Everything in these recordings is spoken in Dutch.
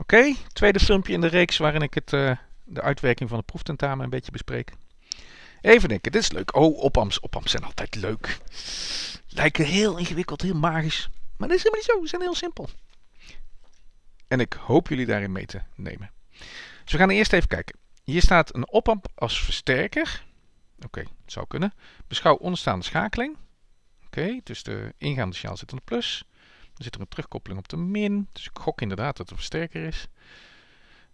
Oké, tweede filmpje in de reeks waarin ik het, eh, de uitwerking van het proeftentamen een beetje bespreek. Even denken, dit is leuk. Oh, opams. Opams zijn altijd leuk. Lijken heel ingewikkeld, heel magisch. Maar dat is helemaal niet zo. Ze zijn heel simpel. En ik hoop jullie daarin mee te nemen. Dus we gaan eerst even kijken. Hier staat een opamp als versterker. Oké, okay, zou kunnen. Beschouw onderstaande schakeling. Oké, dus de ingaande sjaal zit aan de plus. Er zit er een terugkoppeling op de min. Dus ik gok inderdaad dat de versterker is.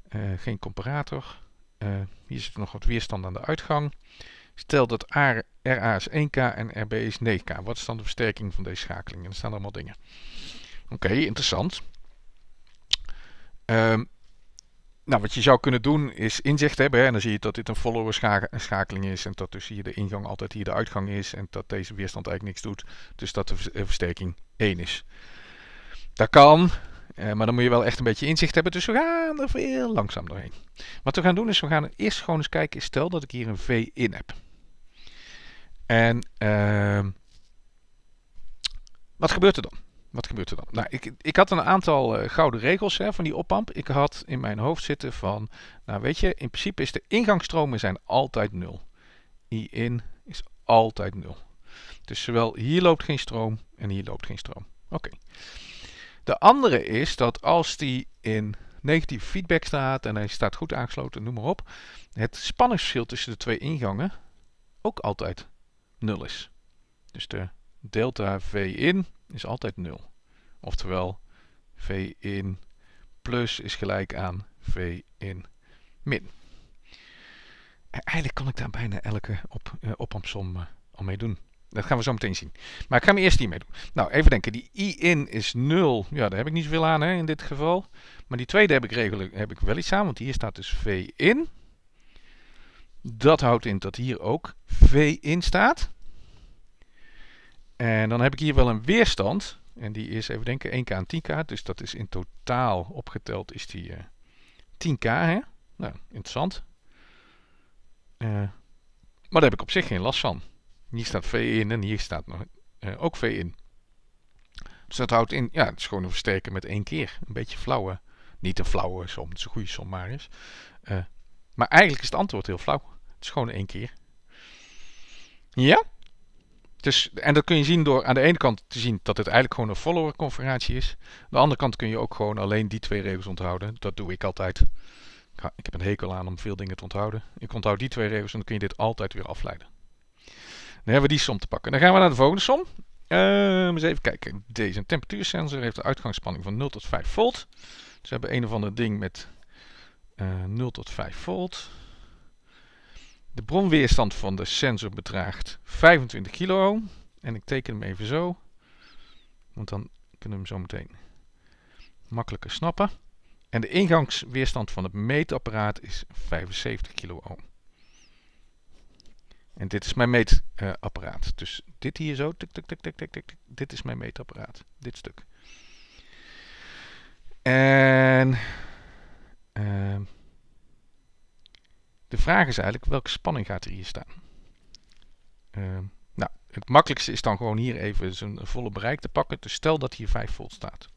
Eh, geen comparator. Eh, hier zit nog wat weerstand aan de uitgang. Stel dat RA is 1K en RB is 9K. Wat is dan de versterking van deze schakeling? En er staan allemaal dingen. Oké, interessant. Ehm, nou, wat je zou kunnen doen is inzicht hebben. Hè? En dan zie je dat dit een follower schakeling is. En dat dus hier de ingang altijd hier de uitgang is. En dat deze weerstand eigenlijk niks doet. Dus dat de eh, versterking 1 is. Dat kan, eh, maar dan moet je wel echt een beetje inzicht hebben. Dus we gaan er veel langzaam doorheen. Wat we gaan doen is, we gaan eerst gewoon eens kijken. Stel dat ik hier een V in heb. En ehm, wat gebeurt er dan? Wat gebeurt er dan? Nou, ik, ik had een aantal eh, gouden regels hè, van die oppamp. Ik had in mijn hoofd zitten van, nou weet je, in principe is de ingangstromen zijn altijd nul. I in is altijd nul. Dus zowel hier loopt geen stroom en hier loopt geen stroom. Oké. De andere is dat als die in negatieve feedback staat en hij staat goed aangesloten, noem maar op, het spanningsverschil tussen de twee ingangen ook altijd nul is. Dus de delta V in is altijd nul, Oftewel V in plus is gelijk aan V in min. E-, eigenlijk kan ik daar bijna elke op, eh, som eh, al mee doen. Dat gaan we zo meteen zien. Maar ik ga me eerst hiermee doen. Nou, even denken. Die i-in is 0. Ja, daar heb ik niet zoveel aan hè, in dit geval. Maar die tweede heb ik, regel, heb ik wel iets aan, want hier staat dus v-in. Dat houdt in dat hier ook v-in staat. En dan heb ik hier wel een weerstand. En die is, even denken, 1k en 10k. Dus dat is in totaal opgeteld is die uh, eh, 10k. Hè? Nou, interessant. Eh, maar daar heb ik op zich geen last van. Hier staat V in en hier staat nog, eh, ook V in. Dus dat houdt in, ja, het is gewoon een versterken met één keer. Een beetje flauwe, niet een flauwe som, het is een goede som maar eens. Eh, maar eigenlijk is het antwoord heel flauw. Het is gewoon één keer. Ja? Dus, en dat kun je zien door aan de ene kant te zien dat het eigenlijk gewoon een follower configuratie is. Aan de andere kant kun je ook gewoon alleen die twee regels onthouden. Dat doe ik altijd. Ik heb een hekel aan om veel dingen te onthouden. Ik onthoud die twee regels en dan kun je dit altijd weer afleiden. Dan hebben we die som te pakken. Dan gaan we naar de volgende som. Ehm, eens even kijken. Deze temperatuursensor heeft een uitgangsspanning van 0 tot 5 volt. Dus we hebben een of ander ding met uh, eh, 0 tot 5 volt. De bronweerstand van de sensor bedraagt 25 kilo ohm. En ik teken hem even zo. Want dan kunnen we hem zo meteen makkelijker snappen. En de ingangsweerstand van het meetapparaat is 75 kilo ohm. En dit is mijn meetapparaat. dus dit hier zo, tik, tik, tik, tik, tik, tik, dit is mijn meetapparaat. Dit stuk. En ehm, de vraag is eigenlijk, welke spanning gaat er hier staan? Ehm, nou, het makkelijkste is dan gewoon hier even zijn volle bereik te pakken. Dus stel dat hier 5 volt staat.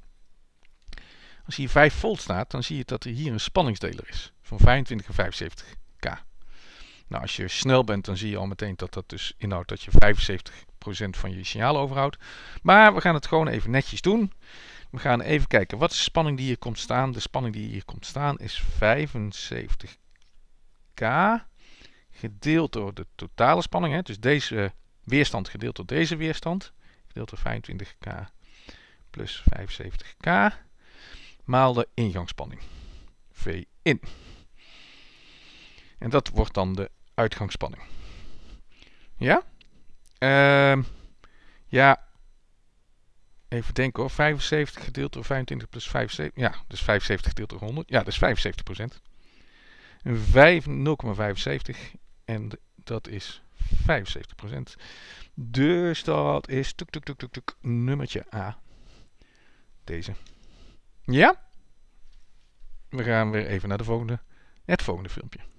Als hier 5 volt staat, dan zie je dat er hier een spanningsdeler is. Van 25 en 75 k. Nou, als je snel bent, dan zie je al meteen dat dat dus inhoudt dat je 75% van je signaal overhoudt. Maar we gaan het gewoon even netjes doen. We gaan even kijken, wat is de spanning die hier komt staan? De spanning die hier komt staan is 75k gedeeld door de totale spanning. Hè? Dus deze weerstand gedeeld door deze weerstand. Gedeeld door 25k plus 75k. Maal de ingangsspanning. V in. En dat wordt dan de uitgangsspanning. Ja? Ehm, ja. Even denken hoor. 75 gedeeld door 25 plus 75. Ja, dus 75 gedeeld door 100. Ja, dat is 75 procent. 0,75. En dat is 75 procent. Dus dat is tuk, tuk, tuk, tuk, tuk, nummertje A. Deze. Ja? We gaan weer even naar de volgende, het volgende filmpje.